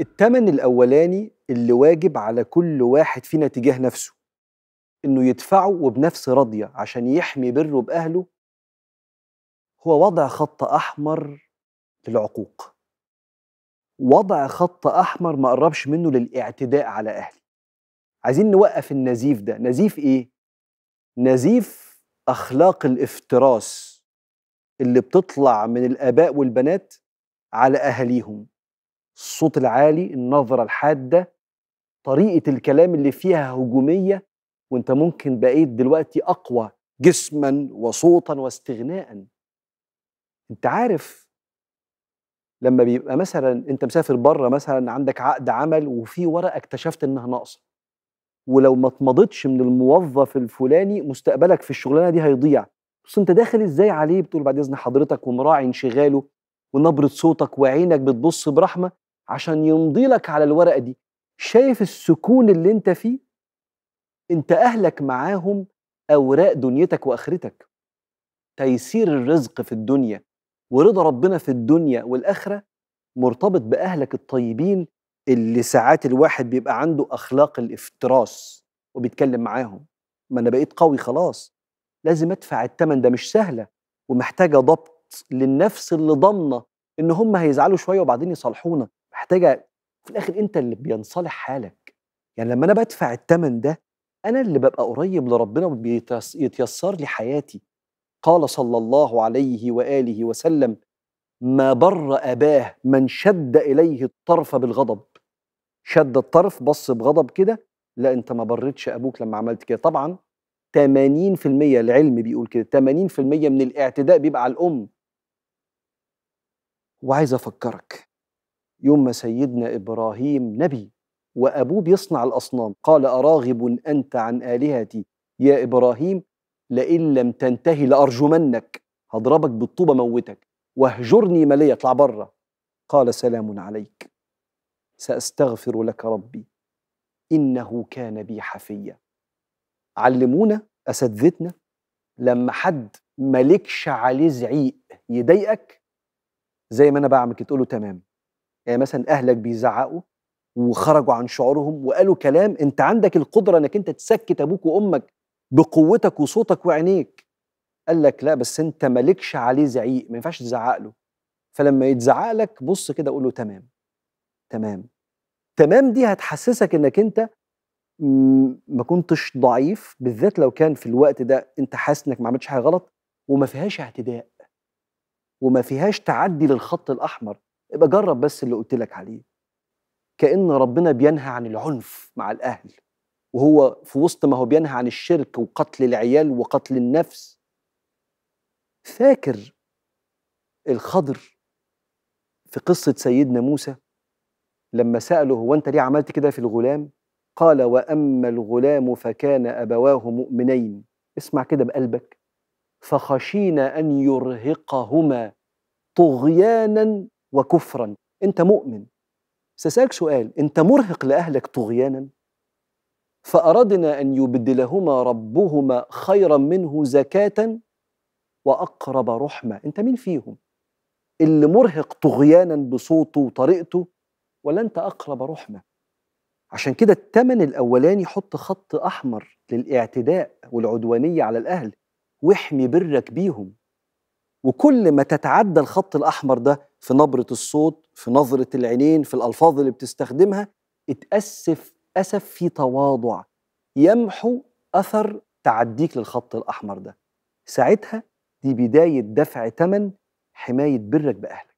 التمن الاولاني اللي واجب على كل واحد فينا تجاه نفسه انه يدفعه وبنفس راضيه عشان يحمي بره باهله هو وضع خط احمر للعقوق وضع خط احمر ما قربش منه للاعتداء على اهلي عايزين نوقف النزيف ده نزيف ايه نزيف اخلاق الافتراس اللي بتطلع من الاباء والبنات على اهاليهم الصوت العالي النظرة الحادة طريقة الكلام اللي فيها هجومية وانت ممكن بقيت دلوقتي أقوى جسما وصوتا واستغناء انت عارف لما بيبقى مثلا انت مسافر بره مثلا عندك عقد عمل وفي ورقه اكتشفت انها ناقصه ولو ما اتمضتش من الموظف الفلاني مستقبلك في الشغلانه دي هيضيع بس انت داخل ازاي عليه بتقول بعد اذن حضرتك ومراعي انشغاله ونبره صوتك وعينك بتبص برحمه عشان يمضي لك على الورقه دي شايف السكون اللي انت فيه انت اهلك معاهم اوراق دنيتك واخرتك تيسير الرزق في الدنيا ورضا ربنا في الدنيا والاخره مرتبط باهلك الطيبين اللي ساعات الواحد بيبقى عنده اخلاق الافتراس وبيتكلم معاهم ما انا بقيت قوي خلاص لازم ادفع الثمن ده مش سهله ومحتاجه ضبط للنفس اللي ضامنه ان هم هيزعلوا شويه وبعدين يصالحونا محتاجه في الاخر انت اللي بينصلح حالك يعني لما انا بدفع الثمن ده انا اللي ببقى قريب لربنا وبيتيسر لي حياتي قال صلى الله عليه واله وسلم ما بر اباه من شد اليه الطرف بالغضب شد الطرف بص بغضب كده لا انت ما برتش ابوك لما عملت كده طبعا 80% العلم بيقول كده 80% من الاعتداء بيبقى على الام وعايز افكرك يوم ما سيدنا إبراهيم نبي وأبوه بيصنع الأصنام قال أراغب أنت عن آلهتي يا إبراهيم لئن لم تنتهي لأرجمنك هضربك بالطوبة موتك واهجرني مليا اطلع بره قال سلام عليك سأستغفر لك ربي إنه كان بي حفيا علمونا أساتذتنا لما حد مالكش عليه زعيق يضايقك زي ما أنا بعمل كده تقول له تمام يعني مثلا اهلك بيزعقوا وخرجوا عن شعورهم وقالوا كلام انت عندك القدره انك انت تسكت ابوك وامك بقوتك وصوتك وعينيك قال لك لا بس انت مالكش عليه زعيق ما ينفعش تزعق له فلما يتزعق لك بص كده قول له تمام تمام تمام دي هتحسسك انك انت ما كنتش ضعيف بالذات لو كان في الوقت ده انت حاسس انك ما عملتش حاجه غلط وما فيهاش اعتداء وما فيهاش تعدي للخط الاحمر ابقى جرب بس اللي قلت لك عليه كأن ربنا بينهى عن العنف مع الأهل وهو في وسط ما هو بينهى عن الشرك وقتل العيال وقتل النفس فاكر الخضر في قصة سيدنا موسى لما سأله هو أنت ليه عملت كده في الغلام قال وأما الغلام فكان أبواه مؤمنين اسمع كده بقلبك فخشينا أن يرهقهما طغيانا وكفرا انت مؤمن سأسألك سؤال انت مرهق لأهلك طغيانا فأردنا أن يبدلهما ربهما خيرا منه زكاة وأقرب رحمة أنت مين فيهم اللي مرهق طغيانا بصوته وطريقته ولا أنت أقرب رحمة عشان كده التمن الأولاني حط خط أحمر للاعتداء والعدوانية على الأهل واحمي برك بيهم وكل ما تتعدى الخط الاحمر ده في نبره الصوت في نظره العينين في الالفاظ اللي بتستخدمها اتاسف اسف في تواضع يمحو اثر تعديك للخط الاحمر ده ساعتها دي بدايه دفع ثمن حمايه برك باهلك